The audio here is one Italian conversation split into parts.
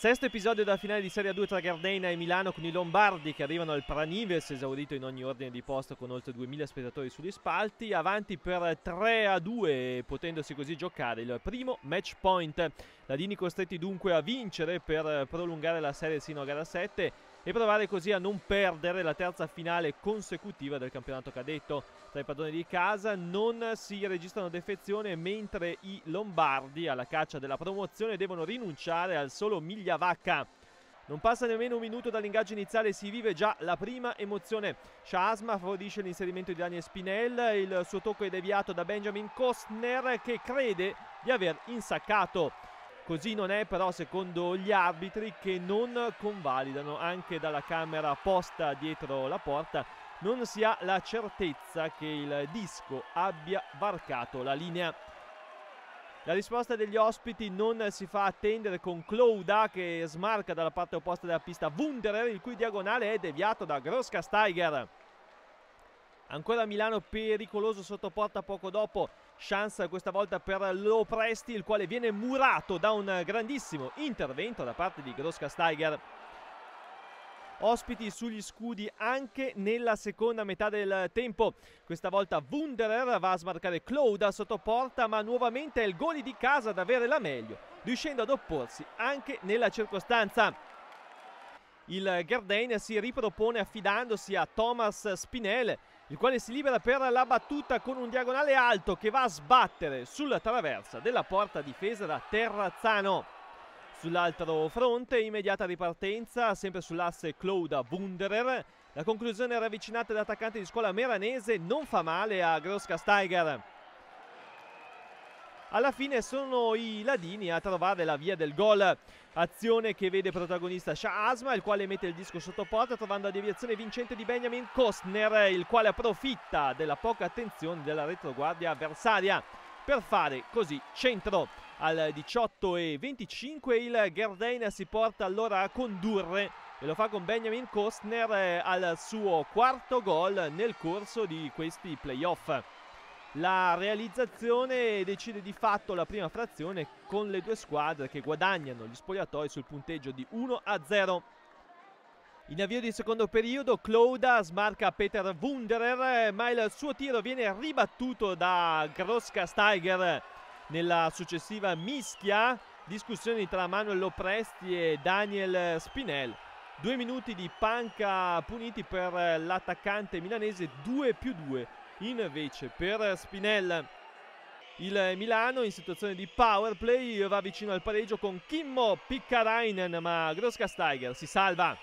Sesto episodio della finale di Serie 2 tra Gardena e Milano con i Lombardi che arrivano al Pranives, esaurito in ogni ordine di posto con oltre 2000 spettatori sugli spalti, avanti per 3 a 2, potendosi così giocare il primo match point. Ladini costretti dunque a vincere per prolungare la serie sino a gara 7 e provare così a non perdere la terza finale consecutiva del campionato cadetto. Tra i padroni di casa non si registrano defezioni mentre i Lombardi alla caccia della promozione devono rinunciare al solo Migliavacca. Non passa nemmeno un minuto dall'ingaggio iniziale, si vive già la prima emozione. Shasma favorisce l'inserimento di Daniel Spinell, il suo tocco è deviato da Benjamin Kostner che crede di aver insaccato. Così non è però secondo gli arbitri che non convalidano anche dalla camera posta dietro la porta non si ha la certezza che il disco abbia varcato la linea. La risposta degli ospiti non si fa attendere con Clouda che smarca dalla parte opposta della pista Wunderer il cui diagonale è deviato da Groska Steiger. Ancora Milano pericoloso sotto porta poco dopo chance questa volta per Lopresti il quale viene murato da un grandissimo intervento da parte di Steiger ospiti sugli scudi anche nella seconda metà del tempo. Questa volta Wunderer va a smarcare Clouda sotto porta, ma nuovamente è il gol di casa ad avere la meglio, riuscendo ad opporsi anche nella circostanza. Il Gardain si ripropone affidandosi a Thomas Spinel il quale si libera per la battuta con un diagonale alto che va a sbattere sulla traversa della porta difesa da Terrazzano. Sull'altro fronte, immediata ripartenza, sempre sull'asse Clouda-Wunderer. La conclusione ravvicinata dall'attaccante di scuola meranese non fa male a Grosca Steiger alla fine sono i ladini a trovare la via del gol. Azione che vede protagonista Shah il quale mette il disco sotto porta trovando la deviazione vincente di Benjamin Kostner, il quale approfitta della poca attenzione della retroguardia avversaria per fare così centro. Al 18 e 25 il Gerdaina si porta allora a condurre e lo fa con Benjamin Kostner eh, al suo quarto gol nel corso di questi playoff la realizzazione decide di fatto la prima frazione con le due squadre che guadagnano gli spogliatoi sul punteggio di 1 a 0. In avvio di secondo periodo Clouda smarca Peter Wunderer ma il suo tiro viene ribattuto da Groska Steiger nella successiva mischia. Discussioni tra Manuel Lopresti e Daniel Spinel. Due minuti di panca puniti per l'attaccante milanese 2 più 2 invece per Spinella. Il Milano in situazione di power play va vicino al pareggio con Kimmo Piccarainen, ma Groskasteiger si salva.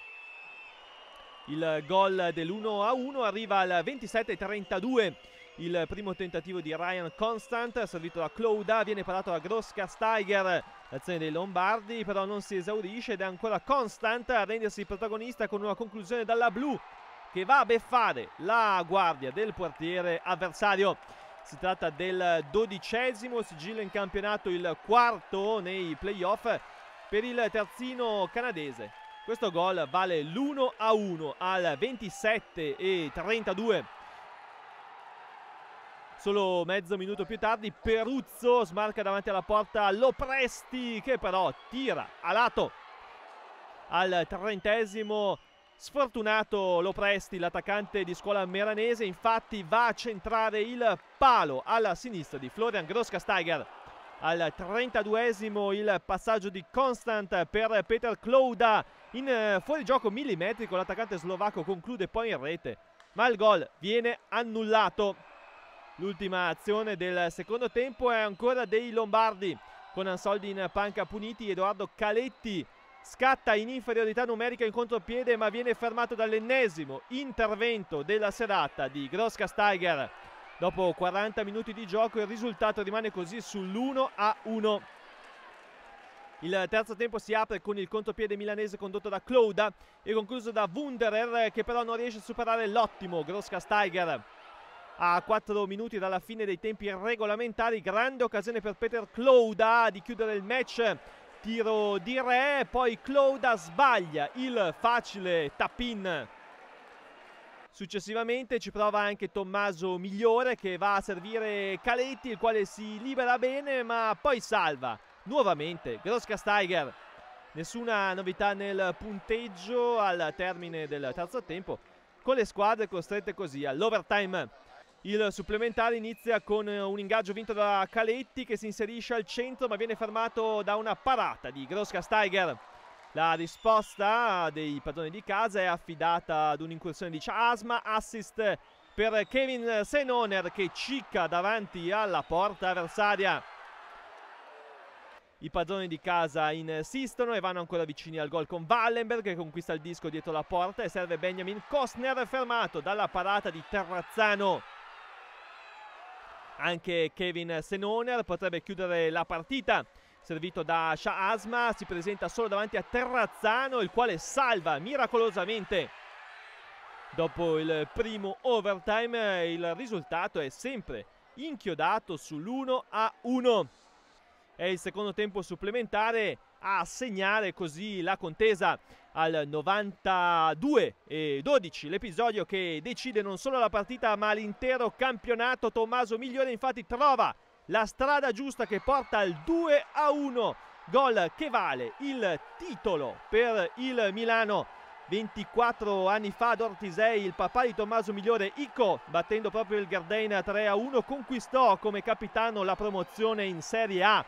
Il gol dell'1 1 arriva al 27-32. Il primo tentativo di Ryan Constant, servito da Clouda, viene parato da Groskasteiger. L'azione dei Lombardi però non si esaurisce ed è ancora Constant a rendersi protagonista con una conclusione dalla blu che va a beffare la guardia del portiere avversario. Si tratta del dodicesimo sigillo in campionato, il quarto nei playoff per il terzino canadese. Questo gol vale l'1 a 1 al 27 e 32. Solo mezzo minuto più tardi Peruzzo smarca davanti alla porta Lopresti che però tira a lato al trentesimo Sfortunato Lopresti, l'attaccante di scuola meranese, infatti va a centrare il palo alla sinistra di Florian Groskasteiger. Al 32esimo il passaggio di Constant per Peter Klauda. In eh, fuorigioco millimetrico l'attaccante slovacco conclude poi in rete, ma il gol viene annullato. L'ultima azione del secondo tempo è ancora dei Lombardi, con Ansoldi in panca puniti, Edoardo Caletti Scatta in inferiorità numerica in contropiede ma viene fermato dall'ennesimo intervento della serata di Groskas Tiger. Dopo 40 minuti di gioco il risultato rimane così sull'1 a 1. Il terzo tempo si apre con il contropiede milanese condotto da Clouda e concluso da Wunderer che però non riesce a superare l'ottimo Groskas Tiger. A 4 minuti dalla fine dei tempi regolamentari, grande occasione per Peter Clouda di chiudere il match tiro di re, poi Clouda sbaglia il facile tap Successivamente ci prova anche Tommaso Migliore che va a servire Caletti, il quale si libera bene ma poi salva nuovamente Grosskasteiger. Nessuna novità nel punteggio al termine del terzo tempo con le squadre costrette così all'overtime. Il supplementare inizia con eh, un ingaggio vinto da Caletti che si inserisce al centro ma viene fermato da una parata di Steiger. La risposta dei padroni di casa è affidata ad un'incursione di Chasma, assist per Kevin Senoner che cicca davanti alla porta avversaria. I padroni di casa insistono e vanno ancora vicini al gol con Wallenberg che conquista il disco dietro la porta e serve Benjamin Kostner fermato dalla parata di Terrazzano anche Kevin Senoner potrebbe chiudere la partita servito da Shah Asma si presenta solo davanti a Terrazzano il quale salva miracolosamente dopo il primo overtime il risultato è sempre inchiodato sull'1 a 1 è il secondo tempo supplementare a segnare così la contesa al 92 e 12 l'episodio che decide non solo la partita ma l'intero campionato Tommaso Migliore infatti trova la strada giusta che porta al 2 a 1 gol che vale il titolo per il Milano 24 anni fa Dortisei il papà di Tommaso Migliore Ico battendo proprio il Gardena 3 a 1 conquistò come capitano la promozione in Serie A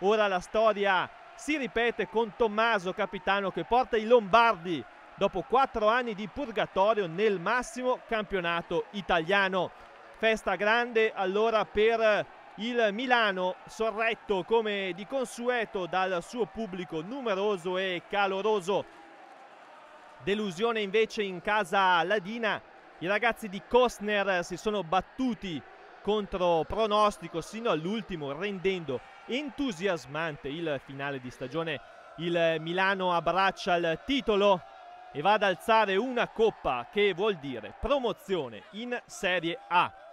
ora la storia si ripete con Tommaso Capitano che porta i Lombardi dopo quattro anni di purgatorio nel massimo campionato italiano. Festa grande allora per il Milano, sorretto come di consueto dal suo pubblico numeroso e caloroso. Delusione invece in casa Ladina. I ragazzi di Kostner si sono battuti contro pronostico sino all'ultimo rendendo entusiasmante il finale di stagione. Il Milano abbraccia il titolo e va ad alzare una coppa che vuol dire promozione in Serie A.